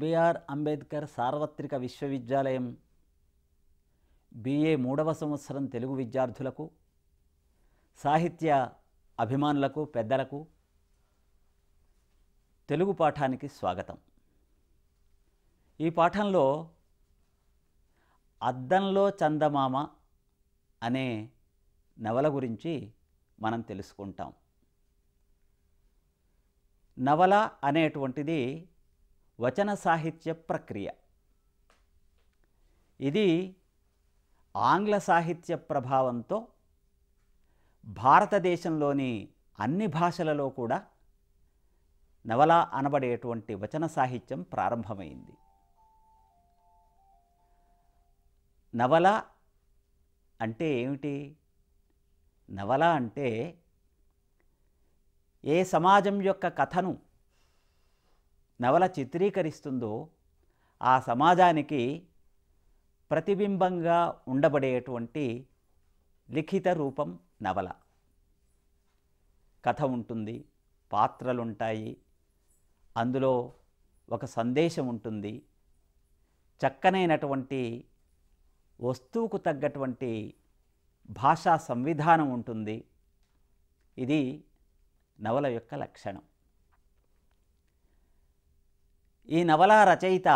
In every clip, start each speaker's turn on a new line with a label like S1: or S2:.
S1: BR Ambedkar సార్వత్రిక విశ్వవిద్యాలయం BA మూడవ సంవత్సరం తెలుగు విద్యార్థులకు సాహిత్య అభిమానులకు పెద్దలకు తెలుగు పాఠానికి స్వాగతం ఈ పాఠంలో అద్దంలో చందమామ అనే నవల గురించి మనం తెలుసుకుంటాం నవల అనేటువంటిది వచన సాహిత్య ప్రక్రియ ఇది ఆంగ్ల సాహిత్య ప్రభావంతో భారతదేశంలోని అన్ని భాషలలో కూడా నవల అనబడేటువంటి వచన సాహిత్యం ప్రారంభమైంది నవల అంటే ఏమిటి నవల అంటే ఏ సమాజం యొక్క కథను నవల చిత్రీకరిస్తుందో ఆ సమాజానికి ప్రతిబింబంగా ఉండబడేటువంటి లిఖిత రూపం నవల కథ ఉంటుంది పాత్రలుంటాయి అందులో ఒక సందేశం ఉంటుంది చక్కనైనటువంటి వస్తువుకు తగ్గటువంటి భాషా సంవిధానం ఉంటుంది ఇది నవల యొక్క లక్షణం ఈ నవల రచయిత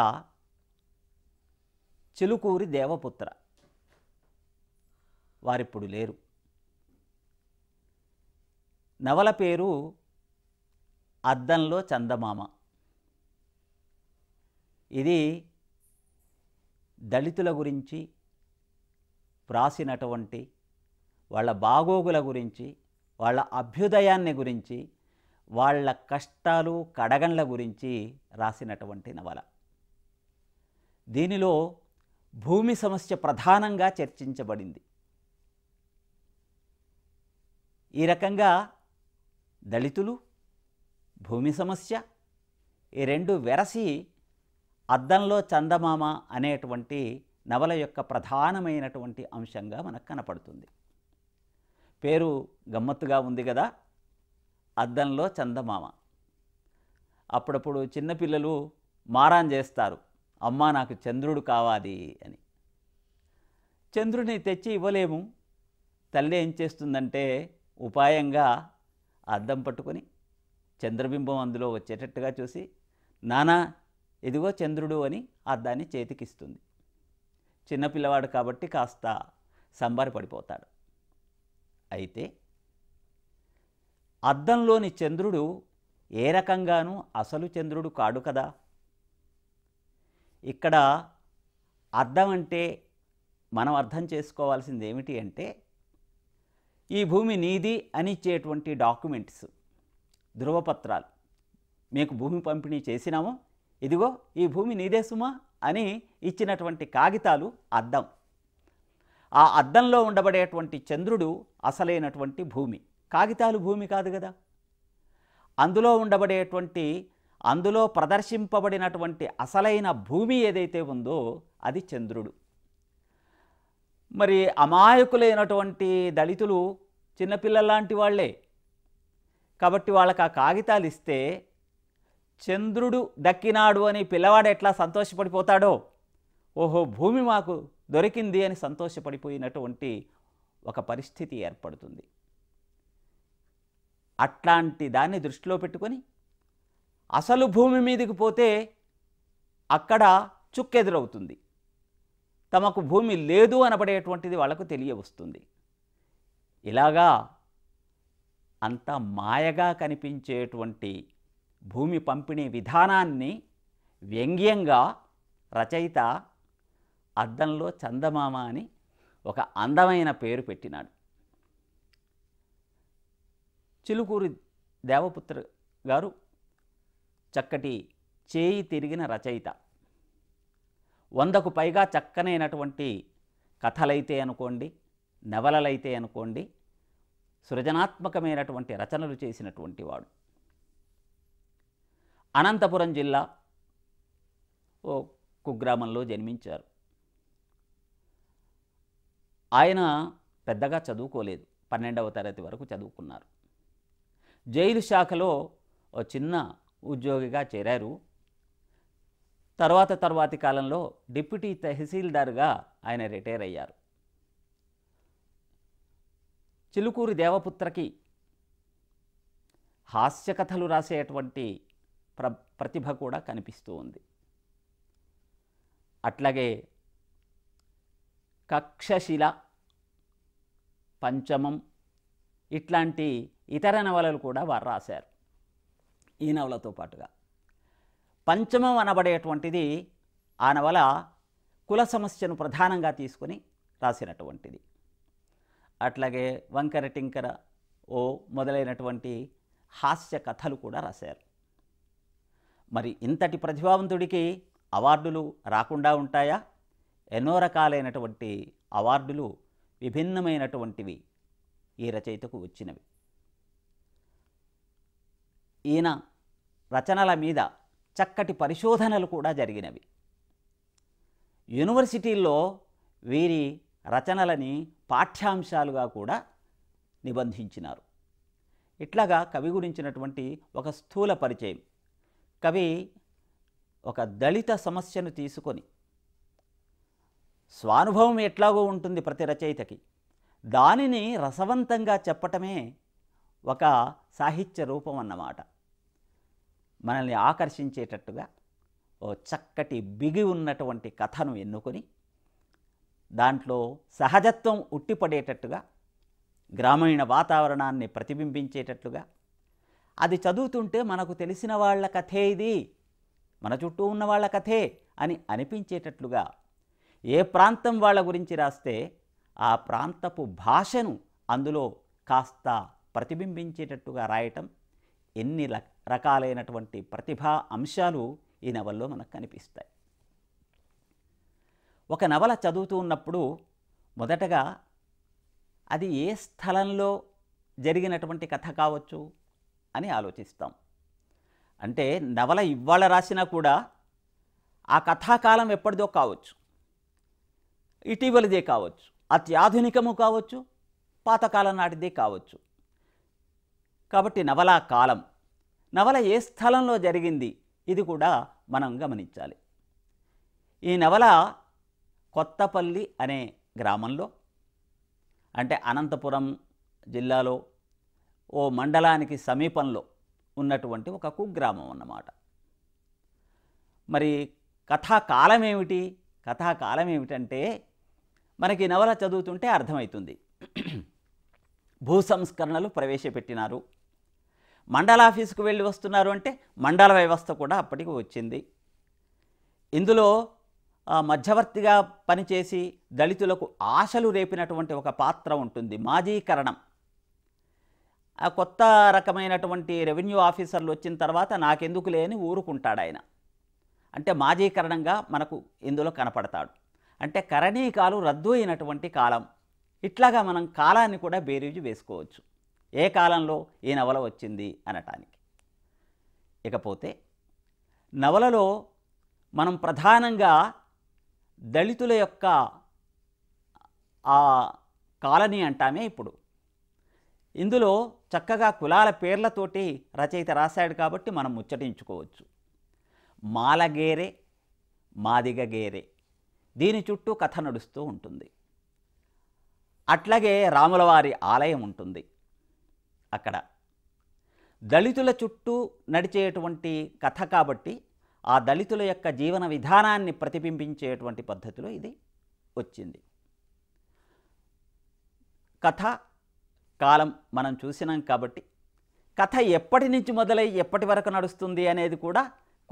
S1: చిలుకూరి దేవపుత్ర వారిప్పుడు లేరు నవల పేరు అద్దంలో చందమామ ఇది దళితుల గురించి వ్రాసినటువంటి వాళ్ళ బాగోగుల గురించి వాళ్ళ అభ్యుదయాన్ని గురించి వాళ్ళ కష్టాలు కడగండ్ల గురించి రాసినటువంటి నవల దీనిలో భూమి సమస్య ప్రధానంగా చర్చించబడింది ఈ రకంగా దళితులు భూమి సమస్య ఈ రెండు వెరసి అద్దంలో చందమామ అనేటువంటి నవల యొక్క ప్రధానమైనటువంటి అంశంగా మనకు కనపడుతుంది పేరు గమ్మత్తుగా ఉంది కదా అద్దంలో చందమామ అప్పుడప్పుడు చిన్నపిల్లలు మారాన్ చేస్తారు అమ్మ నాకు చంద్రుడు కావాలి అని చంద్రుడిని తెచ్చి ఇవ్వలేము తల్లి ఏం చేస్తుందంటే ఉపాయంగా అద్దం పట్టుకొని చంద్రబింబం అందులో వచ్చేటట్టుగా చూసి నానా ఇదిగో చంద్రుడు అని అద్దాన్ని చేతికిస్తుంది చిన్నపిల్లవాడు కాబట్టి కాస్త సంబరపడిపోతాడు అయితే అద్దంలోని చంద్రుడు ఏ రకంగానూ అసలు చంద్రుడు కాడు కదా ఇక్కడ అర్థం అంటే మనం అర్థం చేసుకోవాల్సింది ఏమిటి అంటే ఈ భూమి నీది అని ఇచ్చేటువంటి డాక్యుమెంట్స్ ధృవపత్రాలు మీకు భూమి పంపిణీ చేసినాము ఇదిగో ఈ భూమి నీదే సుమా అని ఇచ్చినటువంటి కాగితాలు అద్దం ఆ అద్దంలో ఉండబడేటువంటి చంద్రుడు అసలైనటువంటి భూమి కాగితాలు భూమి కాదు కదా అందులో ఉండబడేటువంటి అందులో ప్రదర్శింపబడినటువంటి అసలైన భూమి ఏదైతే ఉందో అది చంద్రుడు మరి అమాయకులైనటువంటి దళితులు చిన్నపిల్లలాంటి వాళ్లే కాబట్టి వాళ్ళకి ఆ కాగితాలు ఇస్తే చంద్రుడు దక్కినాడు అని పిల్లవాడు ఎట్లా సంతోషపడిపోతాడో ఓహో భూమి మాకు దొరికింది అని సంతోషపడిపోయినటువంటి ఒక పరిస్థితి ఏర్పడుతుంది అట్లాంటి దాన్ని దృష్టిలో పెట్టుకొని అసలు భూమి మీదకి పోతే అక్కడ చుక్కెదురవుతుంది తమకు భూమి లేదు అనబడేటువంటిది వాళ్ళకు తెలియవస్తుంది ఇలాగా అంత మాయగా కనిపించేటువంటి భూమి పంపిణీ విధానాన్ని వ్యంగ్యంగా రచయిత అద్దంలో చందమామ అని ఒక అందమైన పేరు పెట్టినాడు చిలుకూరి దేవపుత్ర గారు చక్కటి చేయి తిరిగిన రచయిత వందకు పైగా చక్కనైనటువంటి కథలైతే అనుకోండి నవలలైతే అనుకోండి సృజనాత్మకమైనటువంటి రచనలు చేసినటువంటి వాడు అనంతపురం జిల్లా ఓ కుగ్రామంలో జన్మించారు ఆయన పెద్దగా చదువుకోలేదు పన్నెండవ తరగతి వరకు చదువుకున్నారు జైలు శాఖలో ఓ చిన్న ఉద్యోగిగా చేరారు తర్వాత తర్వాతి కాలంలో డిప్యూటీ తహసీల్దార్గా ఆయన రిటైర్ అయ్యారు చిలుకూరి దేవపుత్రకి హాస్య కథలు రాసేటువంటి ప్ర ప్రతిభ కూడా కనిపిస్తూ ఉంది అట్లాగే కక్షశిల పంచమం ఇట్లాంటి ఇతర నవలలు కూడా వారు రాశారు ఈ నవలతో పాటుగా పంచమం అనబడేటువంటిది ఆ నవల కుల సమస్యను ప్రధానంగా తీసుకొని రాసినటువంటిది అట్లాగే వంకర టింకర ఓ మొదలైనటువంటి హాస్య కథలు కూడా రాశారు మరి ఇంతటి ప్రతిభావంతుడికి అవార్డులు రాకుండా ఉంటాయా ఎన్నో రకాలైనటువంటి అవార్డులు విభిన్నమైనటువంటివి ఈ రచయితకు వచ్చినవి ఈయన రచనల మీద చక్కటి పరిశోధనలు కూడా జరిగినవి యూనివర్సిటీల్లో వీరి రచనలని పాఠ్యాంశాలుగా కూడా నిబంధించినారు ఇట్లాగా కవి గురించినటువంటి ఒక స్థూల పరిచయం కవి ఒక దళిత సమస్యను తీసుకొని స్వానుభవం ఎట్లాగో ఉంటుంది ప్రతి రచయితకి దానిని రసవంతంగా చెప్పటమే ఒక సాహిత్య రూపం అన్నమాట మనల్ని ఆకర్షించేటట్టుగా ఓ చక్కటి బిగి ఉన్నటువంటి కథను ఎన్నుకొని దాంట్లో సహజత్వం ఉట్టిపడేటట్టుగా గ్రామీణ వాతావరణాన్ని ప్రతిబింబించేటట్లుగా అది చదువుతుంటే మనకు తెలిసిన వాళ్ళ కథే ఇది మన చుట్టూ ఉన్న వాళ్ళ కథే అని అనిపించేటట్లుగా ఏ ప్రాంతం వాళ్ళ గురించి రాస్తే ఆ ప్రాంతపు భాషను అందులో కాస్త ప్రతిబింబించేటట్టుగా రాయటం ఎన్ని లక్ష రకాలైనటువంటి ప్రతిభా అంశాలు ఈ నవల్లో మనకు కనిపిస్తాయి ఒక నవల చదువుతూ ఉన్నప్పుడు మొదటగా అది ఏ స్థలంలో జరిగినటువంటి కథ కావచ్చు అని ఆలోచిస్తాం అంటే నవల ఇవాళ రాసినా కూడా ఆ కథాకాలం ఎప్పటిదో కావచ్చు ఇటీవలదే కావచ్చు అత్యాధునికము కావచ్చు పాతకాలం నాటిదే కావచ్చు కాబట్టి నవలా కాలం నవల ఏ స్థలంలో జరిగింది ఇది కూడా మనం గమనించాలి ఈ నవల కొత్తపల్లి అనే గ్రామంలో అంటే అనంతపురం జిల్లాలో ఓ మండలానికి సమీపంలో ఉన్నటువంటి ఒక కుగ్రామం అన్నమాట మరి కథాకాలం ఏమిటి కథాకాలం ఏమిటంటే మనకి నవల చదువుతుంటే అర్థమవుతుంది భూసంస్కరణలు ప్రవేశపెట్టినారు మండల ఆఫీసుకు వెళ్ళి వస్తున్నారు అంటే మండల వ్యవస్థ కూడా అప్పటికి వచ్చింది ఇందులో మధ్యవర్తిగా పనిచేసి దళితులకు ఆశలు రేపినటువంటి ఒక పాత్ర ఉంటుంది మాజీకరణం ఆ కొత్త రకమైనటువంటి రెవెన్యూ ఆఫీసర్లు వచ్చిన తర్వాత నాకెందుకు లేని ఊరుకుంటాడు ఆయన అంటే మాజీకరణంగా మనకు ఇందులో కనపడతాడు అంటే కరణీకాలు రద్దు అయినటువంటి కాలం ఇట్లాగా మనం కాలాన్ని కూడా బేరీజు వేసుకోవచ్చు ఏ కాలంలో ఈ నవల వచ్చింది అనటానికి ఇకపోతే నవలలో మనం ప్రధానంగా దళితుల యొక్క ఆ కాలనీ అంటామే ఇప్పుడు ఇందులో చక్కగా కులాల పేర్లతోటి రచయిత రాశాడు కాబట్టి మనం ముచ్చటించుకోవచ్చు మాలగేరే మాదిగగేరే దీని చుట్టూ కథ నడుస్తూ ఉంటుంది అట్లాగే రాములవారి ఆలయం ఉంటుంది అక్కడ దళితుల చుట్టూ నడిచేటువంటి కథ కాబట్టి ఆ దళితుల యొక్క జీవన విధానాన్ని ప్రతిబింబించేటువంటి పద్ధతిలో ఇది వచ్చింది కథ కాలం మనం చూసినాం కాబట్టి కథ ఎప్పటి నుంచి మొదలై ఎప్పటి వరకు నడుస్తుంది అనేది కూడా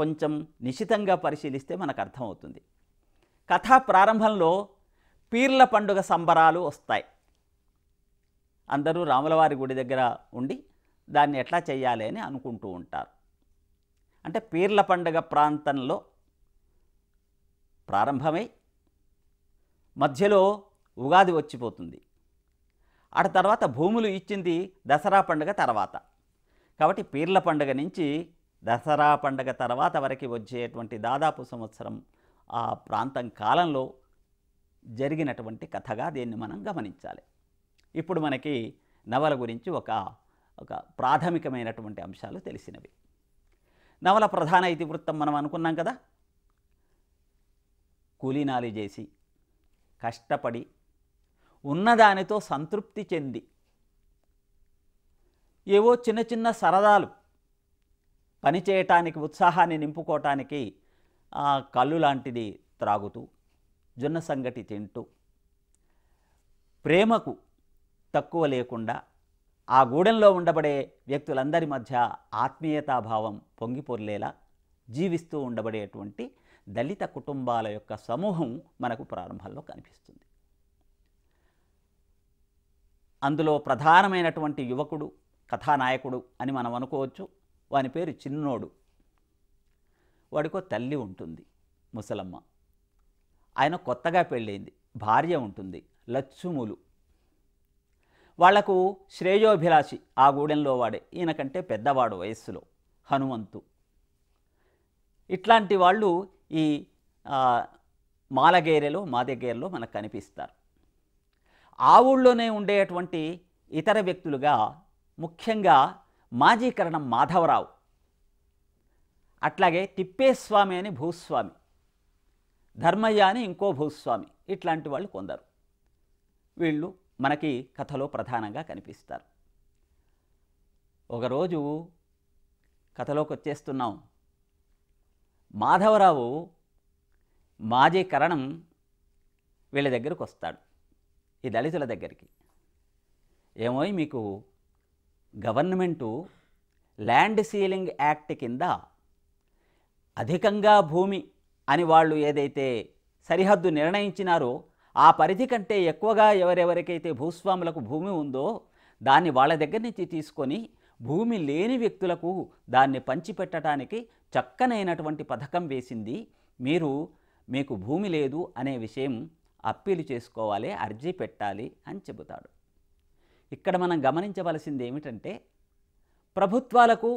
S1: కొంచెం నిశితంగా పరిశీలిస్తే మనకు అర్థమవుతుంది కథ ప్రారంభంలో పీర్ల పండుగ సంబరాలు వస్తాయి అందరూ రాములవారి గుడి దగ్గర ఉండి దాన్ని ఎట్లా చేయాలి అని అనుకుంటూ ఉంటారు అంటే పీర్ల పండుగ ప్రాంతంలో ప్రారంభమై మధ్యలో ఉగాది వచ్చిపోతుంది అటు తర్వాత భూములు ఇచ్చింది దసరా పండుగ తర్వాత కాబట్టి పీర్ల పండుగ నుంచి దసరా పండుగ తర్వాత వరకు వచ్చేటువంటి దాదాపు సంవత్సరం ఆ ప్రాంతం కాలంలో జరిగినటువంటి కథగా దీన్ని మనం గమనించాలి ఇప్పుడు మనకి నవల గురించి ఒక ఒక ప్రాథమికమైనటువంటి అంశాలు తెలిసినవి నవల ప్రధాన ఇతివృత్తం మనం అనుకున్నాం కదా కూలీనాలు చేసి కష్టపడి ఉన్నదానితో సంతృప్తి చెంది ఏవో చిన్న చిన్న సరదాలు పనిచేయటానికి ఉత్సాహాన్ని నింపుకోవటానికి ఆ కళ్ళు లాంటిది త్రాగుతూ జొన్న సంగటి తింటూ ప్రేమకు తక్కువ లేకుండా ఆ గూడెంలో ఉండబడే వ్యక్తులందరి మధ్య ఆత్మీయతాభావం పొంగిపొర్లేలా జీవిస్తూ ఉండబడేటువంటి దళిత కుటుంబాల యొక్క సమూహం మనకు ప్రారంభంలో కనిపిస్తుంది అందులో ప్రధానమైనటువంటి యువకుడు కథానాయకుడు అని మనం అనుకోవచ్చు వాని పేరు చిన్నోడు వాడికో తల్లి ఉంటుంది ముసలమ్మ ఆయన కొత్తగా పెళ్ళైంది భార్య ఉంటుంది లచ్చుములు వాళ్లకు శ్రేయోభిలాషి ఆ గూడెంలో వాడే ఈయనకంటే పెద్దవాడు వయస్సులో హనుమంతు ఇట్లాంటి వాళ్ళు ఈ మాలగేరెలో మాదగేరెలో మనకు కనిపిస్తారు ఆ ఊళ్ళోనే ఉండేటువంటి ఇతర వ్యక్తులుగా ముఖ్యంగా మాజీ కరణం మాధవరావు అట్లాగే తిప్పేస్వామి అని భూస్వామి ధర్మయ్య అని ఇంకో భూస్వామి ఇట్లాంటి వాళ్ళు కొందరు వీళ్ళు మనకి కథలో ప్రధానంగా కనిపిస్తారు ఒకరోజు కథలోకి వచ్చేస్తున్నాం మాధవరావు మాజీ కరణం వీళ్ళ దగ్గరకు వస్తాడు ఈ దళితుల దగ్గరికి ఏమో మీకు గవర్నమెంటు ల్యాండ్ సీలింగ్ యాక్ట్ కింద అధికంగా భూమి అని వాళ్ళు ఏదైతే సరిహద్దు నిర్ణయించినారో ఆ పరిధి కంటే ఎక్కువగా ఎవరెవరికైతే భూస్వాములకు భూమి ఉందో దాన్ని వాళ్ళ దగ్గర నుంచి తీసుకొని భూమి లేని వ్యక్తులకు దాన్ని పంచిపెట్టడానికి చక్కనైనటువంటి పథకం వేసింది మీరు మీకు భూమి లేదు అనే విషయం అప్పీలు చేసుకోవాలి అర్జీ పెట్టాలి అని చెబుతాడు ఇక్కడ మనం గమనించవలసింది ఏమిటంటే ప్రభుత్వాలకు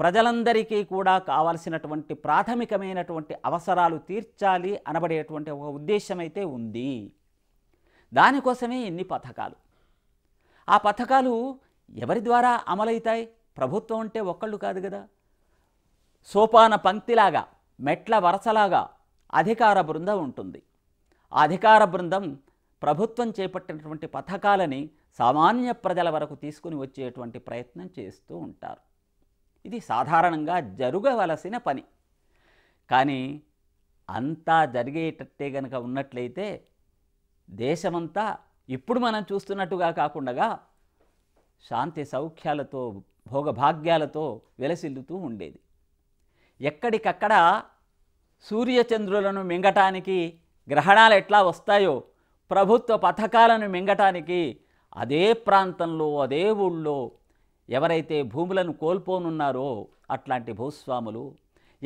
S1: ప్రజలందరికీ కూడా కావలసినటువంటి ప్రాథమికమైనటువంటి అవసరాలు తీర్చాలి అనబడేటువంటి ఒక ఉద్దేశమైతే ఉంది దానికోసమే ఇన్ని పథకాలు ఆ పథకాలు ఎవరి ద్వారా అమలవుతాయి ప్రభుత్వం అంటే ఒక్కళ్ళు కాదు కదా సోపాన పంక్తిలాగా మెట్ల వరసలాగా అధికార బృందం ఉంటుంది ఆ అధికార బృందం ప్రభుత్వం చేపట్టినటువంటి పథకాలని సామాన్య ప్రజల వరకు తీసుకుని వచ్చేటువంటి ప్రయత్నం చేస్తూ ఉంటారు ఇది సాధారణంగా జరగవలసిన పని కానీ అంతా జరిగేటట్టే గనక ఉన్నట్లయితే దేశమంతా ఇప్పుడు మనం చూస్తున్నట్టుగా కాకుండా శాంతి సౌఖ్యాలతో భోగభాగ్యాలతో వెలసిల్లుతూ ఉండేది ఎక్కడికక్కడ సూర్యచంద్రులను మింగటానికి గ్రహణాలు ఎట్లా వస్తాయో ప్రభుత్వ పథకాలను మింగటానికి అదే ప్రాంతంలో అదే ఊళ్ళో ఎవరైతే భూములను కోల్పోనున్నారో అట్లాంటి భూస్వాములు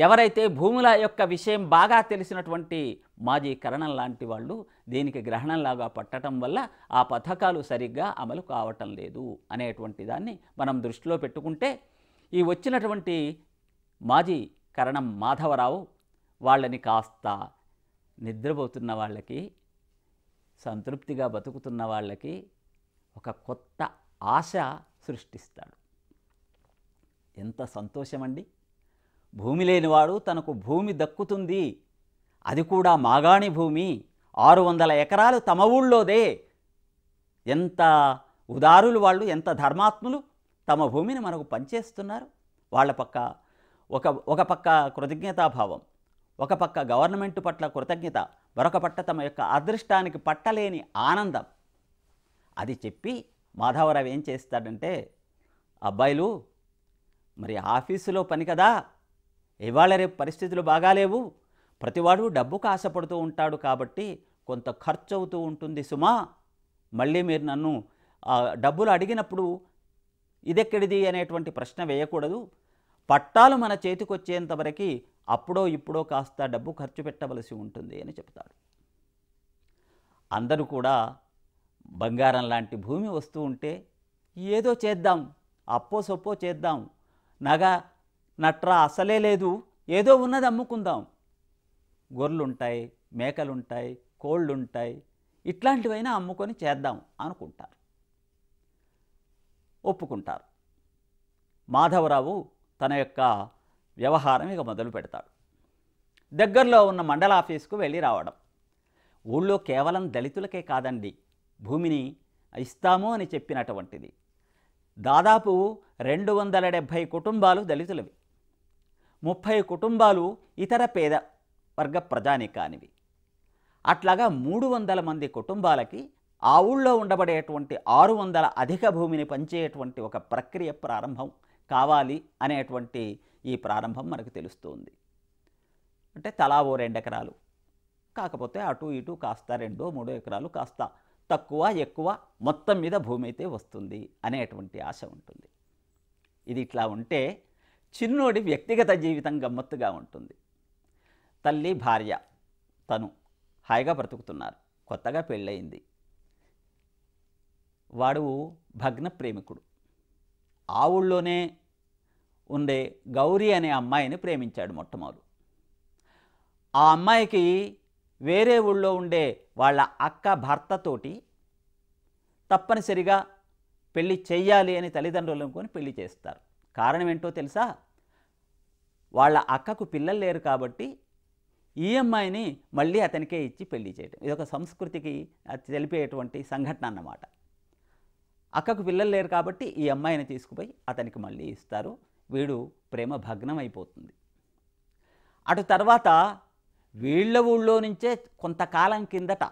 S1: ఎవరైతే భూముల యొక్క విషయం బాగా తెలిసినటువంటి మాజీ కరణం లాంటి వాళ్ళు దీనికి గ్రహణంలాగా పట్టడం వల్ల ఆ పథకాలు సరిగ్గా అమలు కావటం లేదు అనేటువంటి దాన్ని మనం దృష్టిలో పెట్టుకుంటే ఈ వచ్చినటువంటి మాజీ కరణం మాధవరావు వాళ్ళని కాస్త నిద్రపోతున్న వాళ్ళకి సంతృప్తిగా బతుకుతున్న వాళ్ళకి ఒక కొత్త ఆశ సృష్టిస్తాడు ఎంత సంతోషమండి భూమి లేనివాడు తనకు భూమి దక్కుతుంది అది కూడా మాగాణి భూమి ఆరు వందల ఎకరాలు తమ ఊళ్ళోదే ఎంత ఉదారులు వాళ్ళు ఎంత ధర్మాత్ములు తమ భూమిని మనకు పనిచేస్తున్నారు వాళ్ళ పక్క ఒక ఒక పక్క కృతజ్ఞతాభావం ఒక పక్క గవర్నమెంట్ పట్ల కృతజ్ఞత మరొక పట్ల తమ యొక్క అదృష్టానికి పట్టలేని ఆనందం అది చెప్పి మాధవరావు ఏం చేస్తాడంటే అబ్బాయిలు మరి ఆఫీసులో పని కదా ఇవాళ రేపు పరిస్థితులు బాగాలేవు ప్రతివాడు డబ్బుకు ఆశపడుతూ ఉంటాడు కాబట్టి కొంత ఖర్చు అవుతూ ఉంటుంది సుమా మళ్ళీ మీరు నన్ను డబ్బులు అడిగినప్పుడు ఇదెక్కడిది అనేటువంటి ప్రశ్న వేయకూడదు పట్టాలు మన చేతికి వచ్చేంతవరకు అప్పుడో ఇప్పుడో కాస్త డబ్బు ఖర్చు పెట్టవలసి ఉంటుంది అని చెప్తాడు అందరూ కూడా బంగారం లాంటి భూమి వస్తూ ఉంటే ఏదో చేద్దాం అప్పో సొప్పో చేద్దాం నగ నట్రా అసలే లేదు ఏదో ఉన్నది అమ్ముకుందాం గొర్రెలుంటాయి మేకలుంటాయి కోళ్ళుంటాయి ఇట్లాంటివైనా అమ్ముకొని చేద్దాం అనుకుంటారు ఒప్పుకుంటారు మాధవరావు తన యొక్క వ్యవహారం ఇక మొదలు పెడతాడు దగ్గరలో ఉన్న మండల ఆఫీస్కు వెళ్ళి రావడం ఊళ్ళో కేవలం దళితులకే కాదండి భూమిని ఇస్తాము అని చెప్పినటువంటిది దాదాపు రెండు వందల డెబ్భై కుటుంబాలు దళితులవి ముప్పై కుటుంబాలు ఇతర పేద వర్గ ప్రజానికానివి అట్లాగా మూడు వందల మంది కుటుంబాలకి ఆ ఊళ్ళో ఉండబడేటువంటి ఆరు వందల అధిక భూమిని పంచేటువంటి ఒక ప్రక్రియ ప్రారంభం కావాలి అనేటువంటి ఈ ప్రారంభం మనకు తెలుస్తుంది అంటే తలా ఓ ఎకరాలు కాకపోతే అటు ఇటు కాస్త రెండో మూడో ఎకరాలు కాస్త తక్కువ ఎక్కువ మొత్తం మీద భూమి అయితే వస్తుంది అనేటువంటి ఆశ ఉంటుంది ఇది ఇట్లా ఉంటే చిన్నోడి వ్యక్తిగత జీవితం గమ్మత్తుగా ఉంటుంది తల్లి భార్య తను హాయిగా బ్రతుకుతున్నారు కొత్తగా పెళ్ళయింది వాడు భగ్న ప్రేమికుడు ఆ ఊళ్ళోనే ఉండే గౌరీ అనే అమ్మాయిని ప్రేమించాడు మొట్టమొదటి ఆ అమ్మాయికి వేరే ఊళ్ళో ఉండే వాళ్ళ అక్క భర్తతోటి తప్పనిసరిగా పెళ్లి చెయ్యాలి అని తల్లిదండ్రులు అనుకొని పెళ్లి చేస్తారు కారణం ఏంటో తెలుసా వాళ్ళ అక్కకు పిల్లలు లేరు కాబట్టి ఈ అమ్మాయిని మళ్ళీ అతనికే ఇచ్చి పెళ్లి చేయడం ఒక సంస్కృతికి తెలిపేటువంటి సంఘటన అన్నమాట అక్కకు పిల్లలు లేరు కాబట్టి ఈ అమ్మాయిని తీసుకుపోయి అతనికి మళ్ళీ ఇస్తారు వీడు ప్రేమ భగ్నం అయిపోతుంది అటు తర్వాత వీళ్ల ఊళ్ళో నుంచే కొంతకాలం కిందట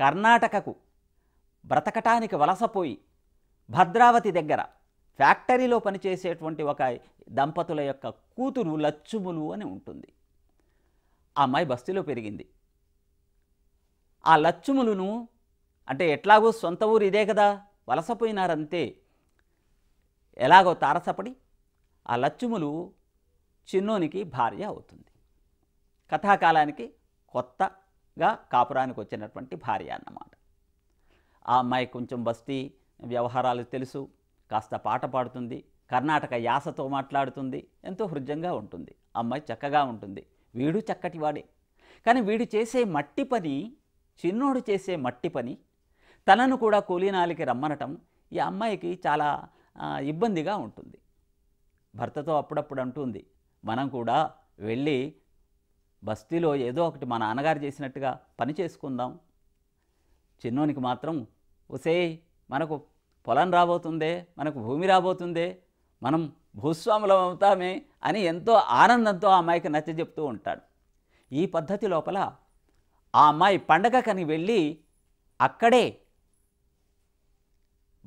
S1: కర్ణాటకకు బ్రతకటానికి వలసపోయి భద్రావతి దగ్గర ఫ్యాక్టరీలో పనిచేసేటువంటి ఒక దంపతుల యొక్క కూతురు లచ్చుములు అని ఉంటుంది ఆ అమ్మాయి బస్తీలో పెరిగింది ఆ లచ్చుములను అంటే ఎట్లాగో సొంత ఊరు ఇదే కదా వలసపోయినారంతే ఎలాగో తారసపడి ఆ లచ్చుములు చిన్నోనికి భార్య అవుతుంది కథాకాలానికి కొత్తగా కాపురానికి వచ్చినటువంటి భార్య అన్నమాట ఆ అమ్మాయి కొంచెం బస్తీ వ్యవహారాలు తెలుసు కాస్త పాట పాడుతుంది కర్ణాటక యాసతో మాట్లాడుతుంది ఎంతో హృదయంగా ఉంటుంది అమ్మాయి చక్కగా ఉంటుంది వీడు చక్కటివాడే కానీ వీడు చేసే మట్టి పని చిన్నోడు చేసే మట్టి పని తనను కూడా కూలీనాలికి రమ్మనటం ఈ అమ్మాయికి చాలా ఇబ్బందిగా ఉంటుంది భర్తతో అప్పుడప్పుడు అంటుంది మనం కూడా వెళ్ళి బస్తీలో ఏదో ఒకటి మా నాన్నగారు చేసినట్టుగా పని చేసుకుందాం చిన్నోనికి మాత్రం ఒసే మనకు పొలం రాబోతుందే మనకు భూమి రాబోతుందే మనం భూస్వాములం అవుతామే అని ఎంతో ఆనందంతో ఆ అమ్మాయికి నచ్చ చెప్తూ ఉంటాడు ఈ పద్ధతి లోపల ఆ అమ్మాయి పండగకని వెళ్ళి అక్కడే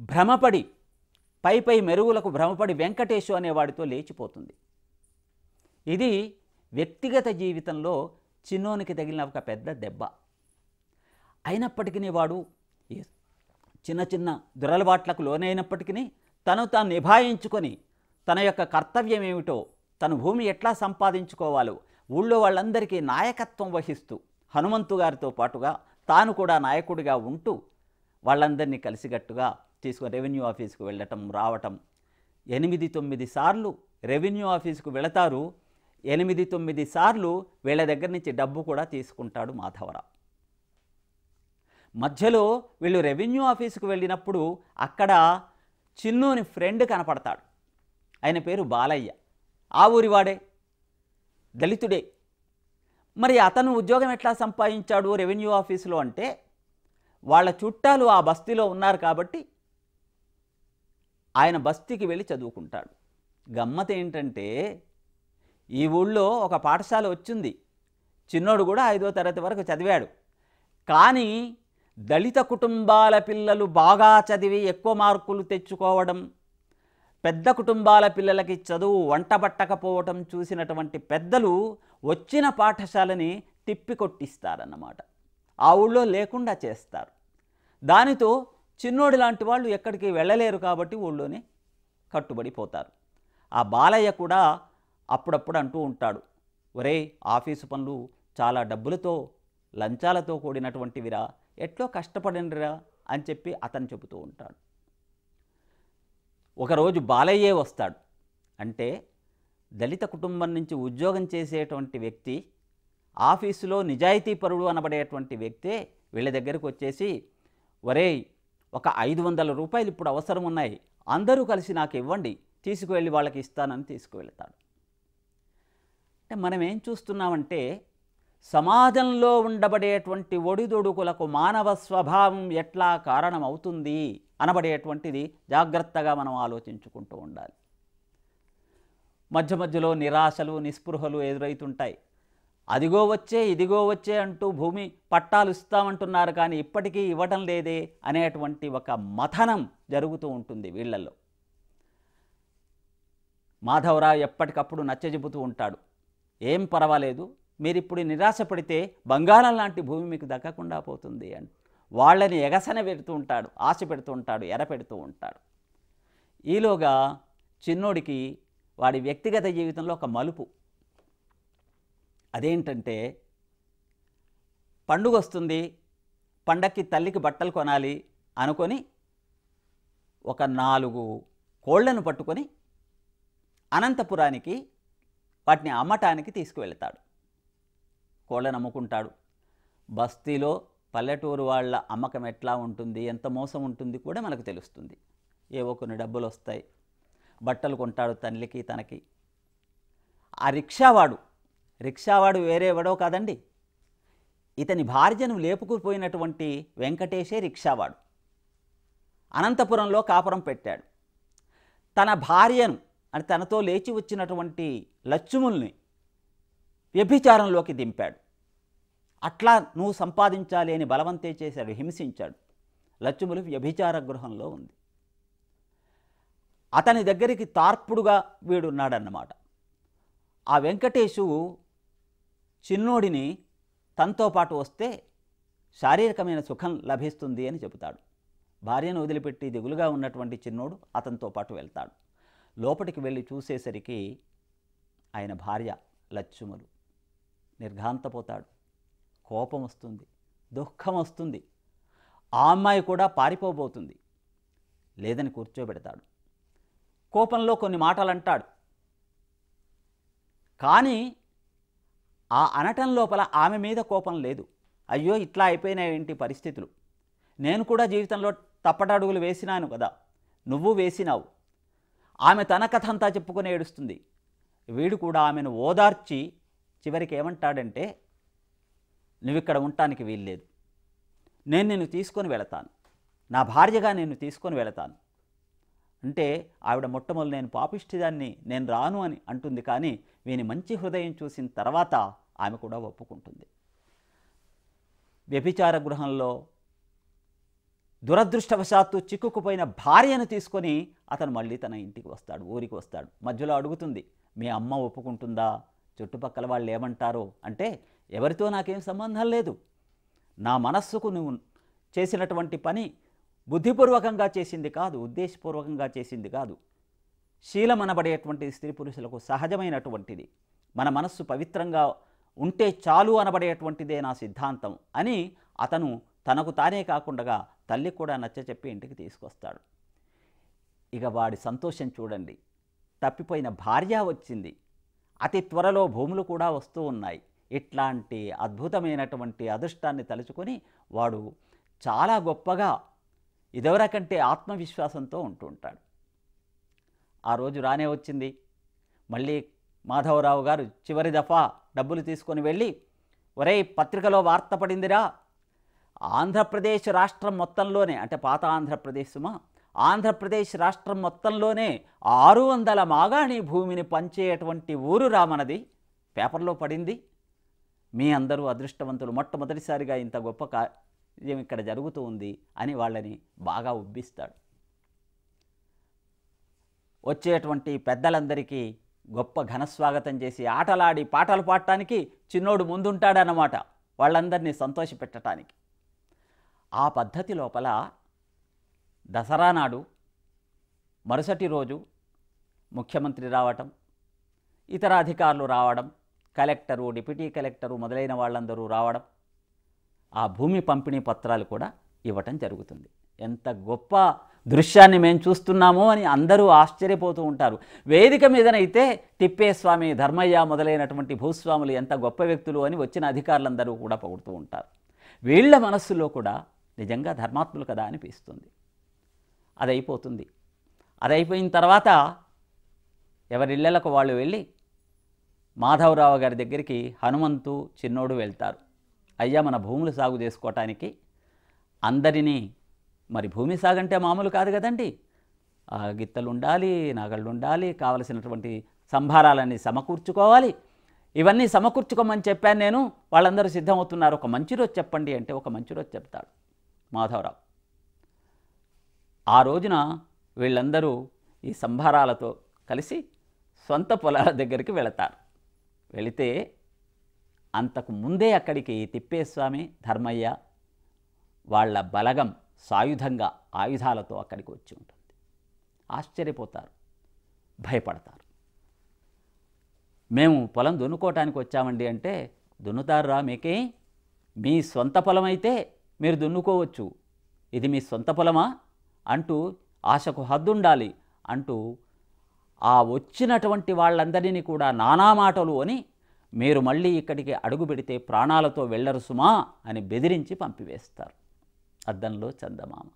S1: భ్రమపడి పై పై మెరుగులకు భ్రమపడి వెంకటేశు అనేవాడితో లేచిపోతుంది ఇది వ్యక్తిగత జీవితంలో చిన్నోనికి తగిలిన ఒక పెద్ద దెబ్బ అయినప్పటికీ వాడు చిన్న చిన్న దురలవాట్లకు లోనైనప్పటికీ తను తాను నిభాయించుకొని తన యొక్క కర్తవ్యం ఏమిటో తన భూమి ఎట్లా సంపాదించుకోవాలో ఊళ్ళో వాళ్ళందరికీ నాయకత్వం వహిస్తూ హనుమంతు గారితో పాటుగా తాను కూడా నాయకుడిగా ఉంటూ వాళ్ళందరినీ కలిసిగట్టుగా తీసుకుని రెవెన్యూ ఆఫీస్కు వెళ్ళటం రావటం ఎనిమిది తొమ్మిది సార్లు రెవెన్యూ ఆఫీస్కు వెళతారు ఎనిమిది తొమ్మిది సార్లు వీళ్ళ దగ్గర నుంచి డబ్బు కూడా తీసుకుంటాడు మాధవరావు మధ్యలో వీళ్ళు రెవెన్యూ ఆఫీసుకు వెళ్ళినప్పుడు అక్కడ చిన్నూని ఫ్రెండ్ కనపడతాడు ఆయన పేరు బాలయ్య ఆ ఊరివాడే దళితుడే మరి అతను ఉద్యోగం ఎట్లా సంపాదించాడు రెవెన్యూ ఆఫీసులో అంటే వాళ్ళ చుట్టాలు ఆ బస్తీలో ఉన్నారు కాబట్టి ఆయన బస్తీకి వెళ్ళి చదువుకుంటాడు గమ్మత ఏంటంటే ఈ ఊళ్ళో ఒక పాఠశాల వచ్చింది చిన్నోడు కూడా ఐదో తరగతి వరకు చదివాడు కానీ దళిత కుటుంబాల పిల్లలు బాగా చదివి ఎక్కువ మార్కులు తెచ్చుకోవడం పెద్ద కుటుంబాల పిల్లలకి చదువు వంటబట్టకపోవటం చూసినటువంటి పెద్దలు వచ్చిన పాఠశాలని తిప్పికొట్టిస్తారన్నమాట ఆ ఊళ్ళో లేకుండా చేస్తారు దానితో చిన్నోడి లాంటి వాళ్ళు ఎక్కడికి వెళ్ళలేరు కాబట్టి ఊళ్ళోనే కట్టుబడిపోతారు ఆ బాలయ్య కూడా అప్పుడప్పుడు అంటూ ఉంటాడు ఒరే ఆఫీసు పనులు చాలా డబ్బులతో లంచాలతో కూడినటువంటివిరా ఎట్లో కష్టపడండిరా అని చెప్పి అతను చెబుతూ ఉంటాడు ఒకరోజు బాలయ్యే వస్తాడు అంటే దళిత కుటుంబం నుంచి ఉద్యోగం చేసేటువంటి వ్యక్తి ఆఫీసులో నిజాయితీ పరుడు అనబడేటువంటి వ్యక్తే వీళ్ళ దగ్గరకు వచ్చేసి ఒరే ఒక ఐదు వందల రూపాయలు ఇప్పుడు అవసరం ఉన్నాయి అందరూ కలిసి నాకు ఇవ్వండి తీసుకువెళ్ళి వాళ్ళకి ఇస్తానని తీసుకువెళ్తాడు అంటే మనం ఏం చూస్తున్నామంటే సమాజంలో ఉండబడేటువంటి ఒడిదొడుకులకు మానవ స్వభావం ఎట్లా కారణమవుతుంది అనబడేటువంటిది జాగ్రత్తగా మనం ఆలోచించుకుంటూ ఉండాలి మధ్య మధ్యలో నిరాశలు నిస్పృహలు ఎదురవుతుంటాయి అదిగో వచ్చే ఇదిగో వచ్చే అంటూ భూమి పట్టాలు ఇస్తామంటున్నారు కానీ ఇప్పటికీ ఇవ్వడం లేదే అనేటువంటి ఒక మథనం జరుగుతూ ఉంటుంది వీళ్ళల్లో మాధవరావు ఎప్పటికప్పుడు నచ్చజెబుతూ ఉంటాడు ఏం పర్వాలేదు మీరు ఇప్పుడు నిరాశపడితే బంగారం లాంటి భూమి మీకు దక్కకుండా పోతుంది అని వాళ్ళని ఎగసన పెడుతూ ఉంటాడు ఆశ పెడుతూ ఉంటాడు ఎర పెడుతూ ఉంటాడు ఈలోగా చిన్నోడికి వాడి వ్యక్తిగత జీవితంలో ఒక మలుపు అదేంటంటే పండుగ వస్తుంది పండక్కి తల్లికి బట్టలు కొనాలి అనుకొని ఒక నాలుగు కోళ్లను పట్టుకొని అనంతపురానికి వాటిని అమ్మటానికి తీసుకువెళ్తాడు కోళ్ళని అమ్ముకుంటాడు బస్తీలో పల్లెటూరు వాళ్ళ అమ్మకం ఎట్లా ఉంటుంది ఎంత మోసం ఉంటుంది కూడా మనకు తెలుస్తుంది ఏవో కొన్ని డబ్బులు వస్తాయి బట్టలు కొంటాడు తల్లికి తనకి ఆ రిక్షావాడు రిక్షావాడు వేరేవాడో కాదండి ఇతని భార్యను లేపుకుపోయినటువంటి వెంకటేశే రిక్షావాడు అనంతపురంలో కాపురం పెట్టాడు తన భార్యను అని తనతో లేచి వచ్చినటువంటి లచ్చుముల్ని వ్యభిచారంలోకి దింపాడు అట్లా నువ్వు సంపాదించాలి అని బలవంతే చేశాడు హింసించాడు లచ్చుములు వ్యభిచార గృహంలో ఉంది అతని దగ్గరికి తార్పుడుగా వీడున్నాడన్నమాట ఆ వెంకటేశు చిన్నోడిని తనతో పాటు వస్తే శారీరకమైన సుఖం లభిస్తుంది అని చెబుతాడు భార్యను వదిలిపెట్టి దిగులుగా ఉన్నటువంటి చిన్నోడు అతనితో పాటు వెళ్తాడు లోపలికి వెళ్ళి చూసేసరికి ఆయన భార్య లచ్చుమలు నిర్ఘాంతపోతాడు కోపం వస్తుంది దుఃఖం వస్తుంది ఆ అమ్మాయి కూడా పారిపోబోతుంది లేదని కూర్చోబెడతాడు కోపంలో కొన్ని మాటలు అంటాడు కానీ ఆ అనటం లోపల ఆమె మీద కోపం లేదు అయ్యో ఇట్లా అయిపోయినాయేంటి పరిస్థితులు నేను కూడా జీవితంలో తప్పటడుగులు వేసినాను కదా నువ్వు వేసినావు ఆమె తన కథ అంతా చెప్పుకుని ఏడుస్తుంది వీడు కూడా ఆమెను ఓదార్చి చివరికి ఏమంటాడంటే నువ్వు ఇక్కడ ఉండటానికి వీల్లేదు నేను నిన్ను తీసుకొని వెళతాను నా భార్యగా నేను తీసుకొని వెళతాను అంటే ఆవిడ మొట్టమొదలు నేను పాపిష్టిదాన్ని నేను రాను అని అంటుంది కానీ వీని మంచి హృదయం చూసిన తర్వాత ఆమె కూడా ఒప్పుకుంటుంది వ్యభిచార గృహంలో దురదృష్టవశాత్తు చిక్కుకుపోయిన భార్యను తీసుకొని అతను మళ్ళీ తన ఇంటికి వస్తాడు ఊరికి వస్తాడు మధ్యలో అడుగుతుంది మీ అమ్మ ఒప్పుకుంటుందా చుట్టుపక్కల వాళ్ళు ఏమంటారో అంటే ఎవరితో నాకేం సంబంధం లేదు నా మనస్సుకు నువ్వు చేసినటువంటి పని బుద్ధిపూర్వకంగా చేసింది కాదు ఉద్దేశపూర్వకంగా చేసింది కాదు శీలమనబడేటువంటి స్త్రీ పురుషులకు సహజమైనటువంటిది మన మనస్సు పవిత్రంగా ఉంటే చాలు అనబడేటువంటిదే నా సిద్ధాంతం అని అతను తనకు తానే కాకుండా తల్లి కూడా నచ్చ చెప్పి ఇంటికి తీసుకొస్తాడు ఇక వాడి సంతోషం చూడండి తప్పిపోయిన భార్య వచ్చింది అతి త్వరలో భూములు కూడా వస్తూ ఉన్నాయి ఇట్లాంటి అద్భుతమైనటువంటి అదృష్టాన్ని తలుచుకొని వాడు చాలా గొప్పగా ఇదెవరకంటే ఆత్మవిశ్వాసంతో ఉంటూ ఉంటాడు ఆ రోజు రానే వచ్చింది మళ్ళీ మాధవరావు గారు చివరి దఫా డబ్బులు తీసుకొని వెళ్ళి ఒరే పత్రికలో వార్త పడిందిరా ఆంధ్రప్రదేశ్ రాష్ట్రం మొత్తంలోనే అంటే పాత ఆంధ్రప్రదేశ్ మా ఆంధ్రప్రదేశ్ రాష్ట్రం మొత్తంలోనే ఆరు వందల మాగాణి భూమిని పంచేటువంటి ఊరు రామనది పేపర్లో పడింది మీ అందరూ అదృష్టవంతులు మొట్టమొదటిసారిగా ఇంత గొప్ప కార్యం ఇక్కడ జరుగుతూ ఉంది అని వాళ్ళని బాగా ఉబ్బిస్తాడు వచ్చేటువంటి పెద్దలందరికీ గొప్ప ఘనస్వాగతం చేసి ఆటలాడి పాటలు పాడటానికి చిన్నోడు ముందుంటాడన్నమాట వాళ్ళందరినీ సంతోషపెట్టడానికి ఆ పద్ధతి లోపల దసరా నాడు మరుసటి రోజు ముఖ్యమంత్రి రావటం ఇతర అధికారులు రావడం కలెక్టరు డిప్యూటీ కలెక్టరు మొదలైన వాళ్ళందరూ రావడం ఆ భూమి పంపిణీ పత్రాలు కూడా ఇవ్వటం జరుగుతుంది ఎంత గొప్ప దృశ్యాన్ని మేము చూస్తున్నామో అని అందరూ ఆశ్చర్యపోతూ ఉంటారు వేదిక మీదనైతే తిప్పేస్వామి ధర్మయ్య మొదలైనటువంటి భూస్వాములు ఎంత గొప్ప వ్యక్తులు అని వచ్చిన అధికారులందరూ కూడా పొగుడుతూ ఉంటారు వీళ్ల మనస్సులో కూడా నిజంగా ధర్మాత్ములు కదా అనిపిస్తుంది అది అయిపోతుంది అది అయిపోయిన తర్వాత ఎవరిళ్ళలకు వాళ్ళు వెళ్ళి మాధవరావు గారి దగ్గరికి హనుమంతు చిన్నోడు వెళ్తారు అయ్యా మన భూములు సాగు చేసుకోవటానికి అందరినీ మరి భూమి సాగంటే మామూలు కాదు కదండి గిత్తలు ఉండాలి నగళ్ళు ఉండాలి కావలసినటువంటి సంభారాలన్నీ సమకూర్చుకోవాలి ఇవన్నీ సమకూర్చుకోమని చెప్పాను నేను వాళ్ళందరూ సిద్ధమవుతున్నారు ఒక మంచి రోజు చెప్పండి అంటే ఒక మంచి రోజు చెప్తాడు మాధవరావు ఆ రోజున వీళ్ళందరూ ఈ సంభారాలతో కలిసి సొంత పొలాల దగ్గరికి వెళతారు వెళితే అంతకు ముందే అక్కడికి తిప్పేస్వామి ధర్మయ్య వాళ్ళ బలగం సాయుధంగా ఆయుధాలతో అక్కడికి వచ్చి ఉంటుంది ఆశ్చర్యపోతారు భయపడతారు మేము పొలం దున్నుకోవటానికి వచ్చామండి అంటే రా మీకే మీ సొంత పొలం అయితే మీరు దున్నుకోవచ్చు ఇది మీ సొంత పొలమా అంటూ ఆశకు హద్దుండాలి అంటూ ఆ వచ్చినటువంటి వాళ్ళందరినీ కూడా నానా మాటలు అని మీరు మళ్ళీ ఇక్కడికి అడుగు పెడితే ప్రాణాలతో వెళ్ళరు సుమా అని బెదిరించి పంపివేస్తారు అద్దంలో చందమామ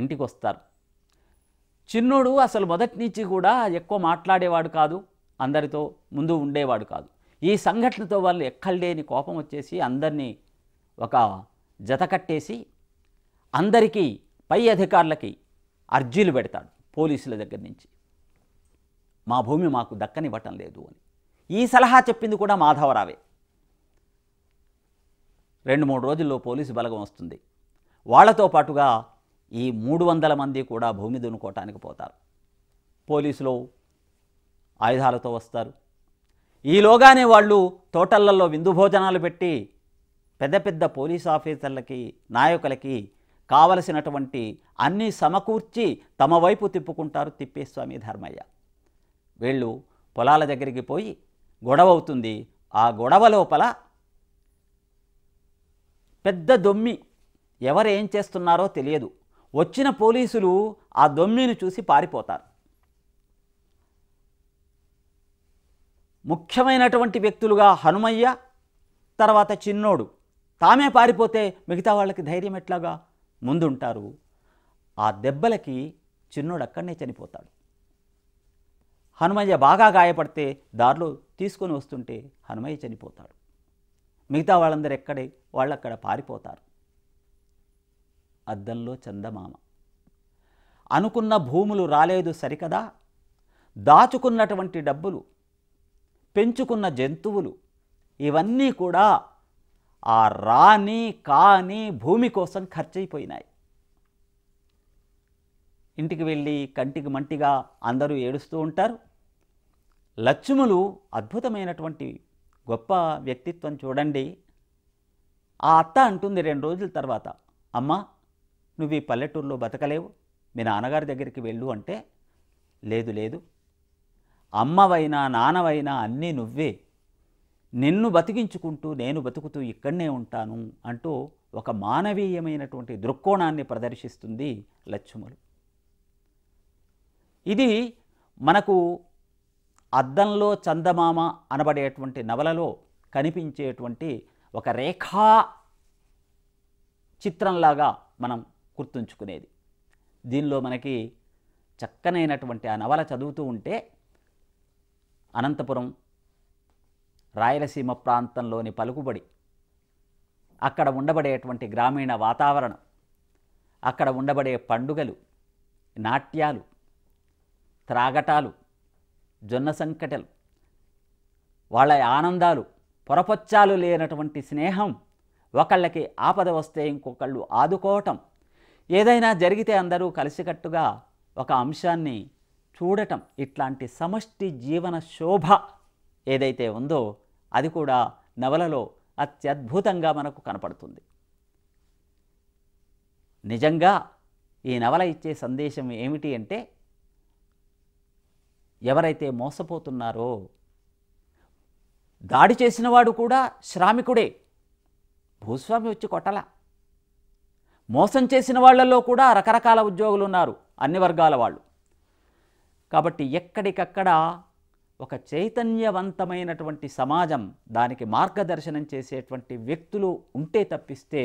S1: ఇంటికి వస్తారు చిన్నోడు అసలు మొదటి నుంచి కూడా ఎక్కువ మాట్లాడేవాడు కాదు అందరితో ముందు ఉండేవాడు కాదు ఈ సంఘటనతో వాళ్ళు ఎక్కడలేని కోపం వచ్చేసి అందరినీ ఒక జతకట్టేసి అందరికీ పై అధికారులకి అర్జీలు పెడతాడు పోలీసుల దగ్గర నుంచి మా భూమి మాకు దక్కనివ్వటం లేదు అని ఈ సలహా చెప్పింది కూడా మాధవరావే రెండు మూడు రోజుల్లో పోలీసు బలగం వస్తుంది వాళ్లతో పాటుగా ఈ మూడు వందల మంది కూడా భూమి దున్నుకోవటానికి పోతారు పోలీసులు ఆయుధాలతో వస్తారు ఈలోగానే వాళ్ళు తోటలలో విందు భోజనాలు పెట్టి పెద్ద పెద్ద పోలీస్ ఆఫీసర్లకి నాయకులకి కావలసినటువంటి అన్నీ సమకూర్చి తమ వైపు తిప్పుకుంటారు తిప్పేస్వామి ధర్మయ్య వీళ్ళు పొలాల దగ్గరికి పోయి గొడవ అవుతుంది ఆ గొడవ లోపల పెద్ద దొమ్మి ఎవరు ఏం చేస్తున్నారో తెలియదు వచ్చిన పోలీసులు ఆ దొమ్మిని చూసి పారిపోతారు ముఖ్యమైనటువంటి వ్యక్తులుగా హనుమయ్య తర్వాత చిన్నోడు తామే పారిపోతే మిగతా వాళ్ళకి ధైర్యం ఎట్లాగా ముందుంటారు ఆ దెబ్బలకి చిన్నోడు అక్కడనే చనిపోతాడు హనుమయ్య బాగా గాయపడితే దారిలో తీసుకొని వస్తుంటే హనుమయ్య చనిపోతాడు మిగతా వాళ్ళందరూ ఎక్కడే వాళ్ళక్కడ పారిపోతారు అద్దంలో చందమామ అనుకున్న భూములు రాలేదు సరికదా దాచుకున్నటువంటి డబ్బులు పెంచుకున్న జంతువులు ఇవన్నీ కూడా ఆ రాని కాని భూమి కోసం ఖర్చయిపోయినాయి ఇంటికి వెళ్ళి కంటికి మంటిగా అందరూ ఏడుస్తూ ఉంటారు లక్ష్ములు అద్భుతమైనటువంటి గొప్ప వ్యక్తిత్వం చూడండి ఆ అత్త అంటుంది రెండు రోజుల తర్వాత అమ్మ నువ్వు ఈ పల్లెటూరులో బతకలేవు మీ నాన్నగారి దగ్గరికి వెళ్ళు అంటే లేదు లేదు అమ్మవైనా నాన్నవైనా అన్నీ నువ్వే నిన్ను బతికించుకుంటూ నేను బతుకుతూ ఇక్కడనే ఉంటాను అంటూ ఒక మానవీయమైనటువంటి దృక్కోణాన్ని ప్రదర్శిస్తుంది లచ్చుమలు ఇది మనకు అద్దంలో చందమామ అనబడేటువంటి నవలలో కనిపించేటువంటి ఒక రేఖా చిత్రంలాగా మనం గుర్తుంచుకునేది దీనిలో మనకి చక్కనైనటువంటి ఆ నవల చదువుతూ ఉంటే అనంతపురం రాయలసీమ ప్రాంతంలోని పలుకుబడి అక్కడ ఉండబడేటువంటి గ్రామీణ వాతావరణం అక్కడ ఉండబడే పండుగలు నాట్యాలు త్రాగటాలు జొన్న సంకటలు వాళ్ళ ఆనందాలు పొరపొచ్చాలు లేనటువంటి స్నేహం ఒకళ్ళకి ఆపద వస్తే ఇంకొకళ్ళు ఆదుకోవటం ఏదైనా జరిగితే అందరూ కలిసికట్టుగా ఒక అంశాన్ని చూడటం ఇట్లాంటి సమష్టి జీవన శోభ ఏదైతే ఉందో అది కూడా నవలలో అత్యద్భుతంగా మనకు కనపడుతుంది నిజంగా ఈ నవల ఇచ్చే సందేశం ఏమిటి అంటే ఎవరైతే మోసపోతున్నారో దాడి చేసినవాడు కూడా శ్రామికుడే భూస్వామి వచ్చి కొట్టల మోసం చేసిన వాళ్లలో కూడా రకరకాల ఉద్యోగులు ఉన్నారు అన్ని వర్గాల వాళ్ళు కాబట్టి ఎక్కడికక్కడ ఒక చైతన్యవంతమైనటువంటి సమాజం దానికి మార్గదర్శనం చేసేటువంటి వ్యక్తులు ఉంటే తప్పిస్తే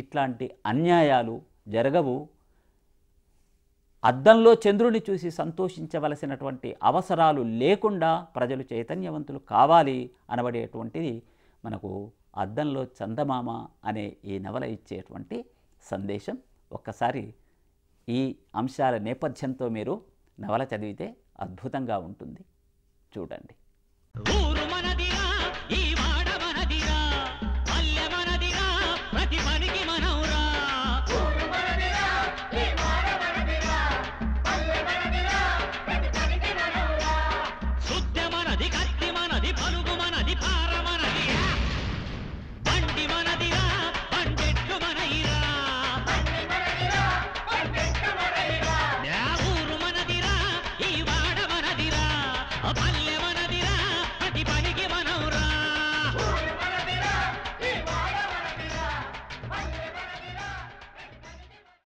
S1: ఇట్లాంటి అన్యాయాలు జరగవు అద్దంలో చంద్రుని చూసి సంతోషించవలసినటువంటి అవసరాలు లేకుండా ప్రజలు చైతన్యవంతులు కావాలి అనబడేటువంటిది మనకు అద్దంలో చందమామ అనే ఈ నవల ఇచ్చేటువంటి సందేశం ఒక్కసారి ఈ అంశాల నేపథ్యంతో మీరు నవల చదివితే అద్భుతంగా ఉంటుంది చూడండి